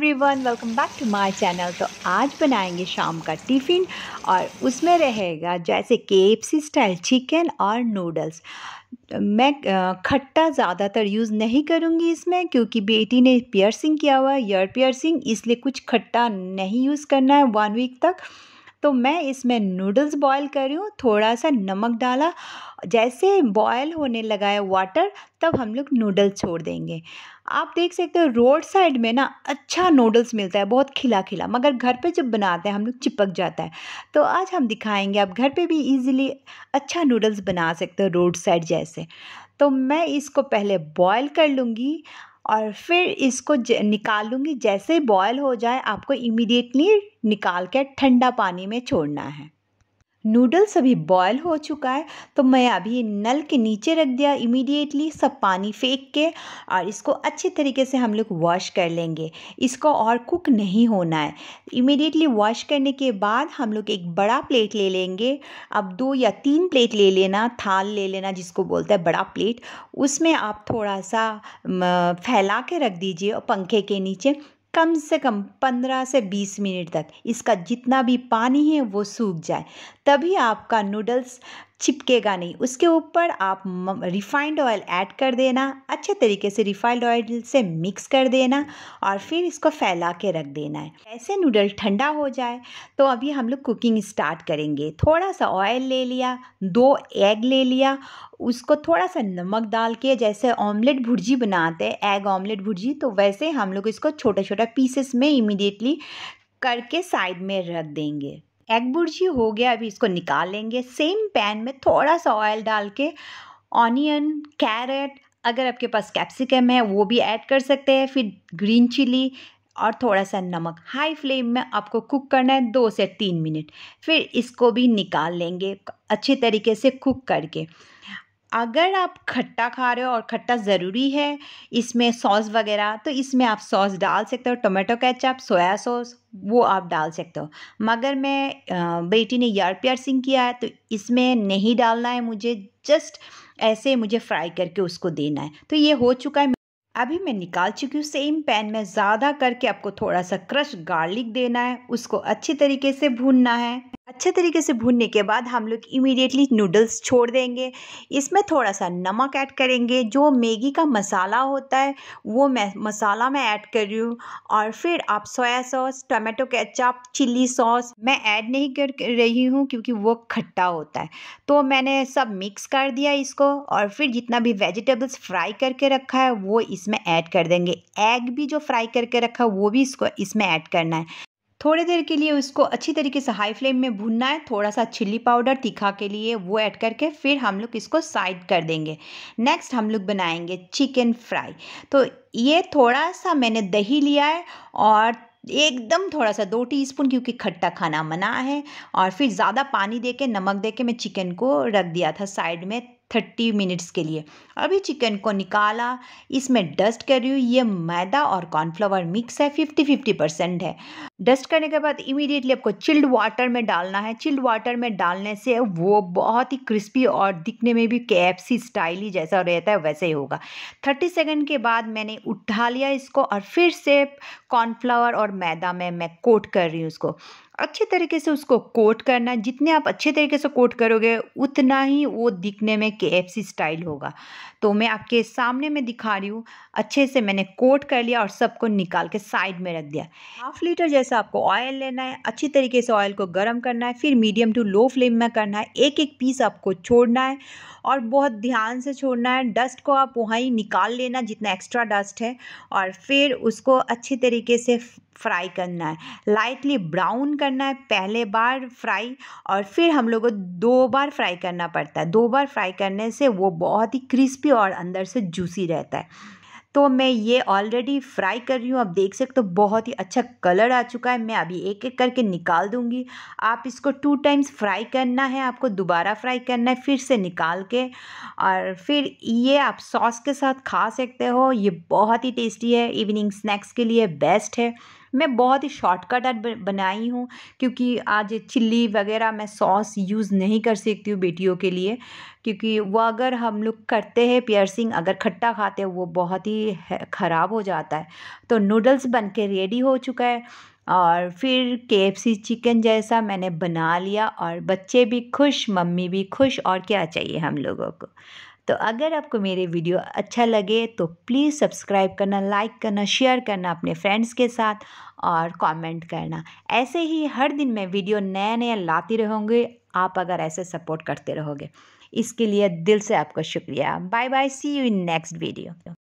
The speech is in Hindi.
every everyone welcome back to my channel तो आज बनाएंगे शाम का टिफ़िन और उसमें रहेगा जैसे के स्टाइल चिकन और नूडल्स मैं खट्टा ज़्यादातर यूज़ नहीं करूँगी इसमें क्योंकि बेटी ने पियर्सिंग किया हुआ है ईयर पियर्सिंग इसलिए कुछ खट्टा नहीं यूज़ करना है वन वीक तक तो मैं इसमें नूडल्स बॉयल कर रही हूँ थोड़ा सा नमक डाला जैसे बॉयल होने लगा है वाटर तब हम लोग नूडल्स छोड़ देंगे आप देख सकते हो रोड साइड में ना अच्छा नूडल्स मिलता है बहुत खिला खिला मगर घर पे जब बनाते हैं हम लोग चिपक जाता है तो आज हम दिखाएंगे आप घर पे भी इजीली अच्छा नूडल्स बना सकते हो रोड साइड जैसे तो मैं इसको पहले बॉयल कर लूँगी और फिर इसको निकाल लूँगी जैसे बॉयल हो जाए आपको इमिडिएटली निकाल के ठंडा पानी में छोड़ना है नूडल्स अभी बॉयल हो चुका है तो मैं अभी नल के नीचे रख दिया इमीडिएटली सब पानी फेंक के और इसको अच्छे तरीके से हम लोग वॉश कर लेंगे इसको और कुक नहीं होना है इमीडिएटली वॉश करने के बाद हम लोग एक बड़ा प्लेट ले लेंगे अब दो या तीन प्लेट ले लेना थाल ले लेना जिसको बोलता है बड़ा प्लेट उसमें आप थोड़ा सा फैला के रख दीजिए और पंखे के नीचे कम से कम 15 से 20 मिनट तक इसका जितना भी पानी है वो सूख जाए तभी आपका नूडल्स चिपकेगा नहीं उसके ऊपर आप रिफाइंड ऑयल ऐड कर देना अच्छे तरीके से रिफाइंड ऑयल से मिक्स कर देना और फिर इसको फैला के रख देना है ऐसे नूडल ठंडा हो जाए तो अभी हम लोग कुकिंग स्टार्ट करेंगे थोड़ा सा ऑयल ले लिया दो एग ले लिया उसको थोड़ा सा नमक डाल के जैसे ऑमलेट भुर्जी बनाते हैं एग ऑमलेट भुर्जी तो वैसे हम लोग इसको छोटा छोटा पीसेस में इमिडिएटली करके साइड में रख देंगे एग बुर्जी हो गया अभी इसको निकाल लेंगे सेम पैन में थोड़ा सा ऑयल डाल के ऑनियन कैरेट अगर आपके पास कैप्सिकम है वो भी ऐड कर सकते हैं फिर ग्रीन चिली और थोड़ा सा नमक हाई फ्लेम में आपको कुक करना है दो से तीन मिनट फिर इसको भी निकाल लेंगे अच्छे तरीके से कुक करके अगर आप खट्टा खा रहे हो और खट्टा ज़रूरी है इसमें सॉस वगैरह तो इसमें आप सॉस डाल सकते हो टोमेटो केचप सोया सॉस वो आप डाल सकते हो मगर मैं बेटी ने यार पियर्सिंग किया है तो इसमें नहीं डालना है मुझे जस्ट ऐसे मुझे फ्राई करके उसको देना है तो ये हो चुका है अभी मैं निकाल चुकी हूँ सेम पैन में ज़्यादा करके आपको थोड़ा सा क्रश गार्लिक देना है उसको अच्छी तरीके से भूनना है अच्छे तरीके से भूनने के बाद हम लोग इमीडिएटली नूडल्स छोड़ देंगे इसमें थोड़ा सा नमक ऐड करेंगे जो मैगी का मसाला होता है वो मैं मसाला मैं ऐड कर रही हूँ और फिर आप soya sauce tomato ketchup chilli sauce मैं ऐड नहीं कर रही हूँ क्योंकि वो खट्टा होता है तो मैंने सब मिक्स कर दिया इसको और फिर जितना भी वेजिटेबल्स फ्राई करके रखा है वो इसमें ऐड कर देंगे एग भी जो फ्राई करके रखा है वो भी इसको इसमें ऐड करना है थोड़ी देर के लिए उसको अच्छी तरीके से हाई फ्लेम में भूनना है थोड़ा सा चिल्ली पाउडर तीखा के लिए वो ऐड करके फिर हम लोग इसको साइड कर देंगे नेक्स्ट हम लोग बनाएंगे चिकन फ्राई तो ये थोड़ा सा मैंने दही लिया है और एकदम थोड़ा सा दो टीस्पून क्योंकि खट्टा खाना मना है और फिर ज़्यादा पानी दे के नमक दे के मैं चिकन को रख दिया था साइड में थर्टी मिनट्स के लिए अभी चिकन को निकाला इसमें डस्ट कर रही हूँ ये मैदा और कॉर्नफ्लावर मिक्स है फिफ्टी फिफ्टी परसेंट है डस्ट करने के बाद इमीडिएटली आपको चिल्ड वाटर में डालना है चिल्ड वाटर में डालने से वो बहुत ही क्रिस्पी और दिखने में भी के स्टाइल ही जैसा रहता है वैसे ही होगा थर्टी सेकेंड के बाद मैंने उठा लिया इसको और फिर से कॉर्नफ्लावर और मैदा में मैं कोट कर रही हूँ उसको अच्छे तरीके से उसको कोट करना जितने आप अच्छे तरीके से कोट करोगे उतना ही वो दिखने में के स्टाइल होगा तो मैं आपके सामने में दिखा रही हूँ अच्छे से मैंने कोट कर लिया और सबको निकाल के साइड में रख दिया हाफ लीटर जैसा आपको ऑयल लेना है अच्छी तरीके से ऑयल को गर्म करना है फिर मीडियम टू लो फ्लेम में करना है एक एक पीस आपको छोड़ना है और बहुत ध्यान से छोड़ना है डस्ट को आप वहाँ ही निकाल लेना जितना एक्स्ट्रा डस्ट है और फिर उसको अच्छी तरीके तरीके से फ्राई करना है लाइटली ब्राउन करना है पहले बार फ्राई और फिर हम लोग को दो बार फ्राई करना पड़ता है दो बार फ्राई करने से वो बहुत ही क्रिस्पी और अंदर से जूसी रहता है तो मैं ये ऑलरेडी फ्राई कर रही हूँ आप देख सकते हो तो बहुत ही अच्छा कलर आ चुका है मैं अभी एक एक करके निकाल दूँगी आप इसको टू टाइम्स फ्राई करना है आपको दोबारा फ्राई करना है फिर से निकाल के और फिर ये आप सॉस के साथ खा सकते हो ये बहुत ही टेस्टी है इवनिंग स्नैक्स के लिए बेस्ट है मैं बहुत ही शॉर्टकट बनाई हूँ क्योंकि आज चिल्ली वगैरह मैं सॉस यूज़ नहीं कर सकती हूँ बेटियों के लिए क्योंकि वह अगर हम लोग करते हैं पियर्सिंग अगर खट्टा खाते हैं वो बहुत ही ख़राब हो जाता है तो नूडल्स बन के रेडी हो चुका है और फिर के चिकन जैसा मैंने बना लिया और बच्चे भी खुश मम्मी भी खुश और क्या चाहिए हम लोगों को तो अगर आपको मेरे वीडियो अच्छा लगे तो प्लीज़ सब्सक्राइब करना लाइक करना शेयर करना अपने फ्रेंड्स के साथ और कमेंट करना ऐसे ही हर दिन मैं वीडियो नया नया लाती रहूँगी आप अगर ऐसे सपोर्ट करते रहोगे इसके लिए दिल से आपका शुक्रिया bye bye see you in next video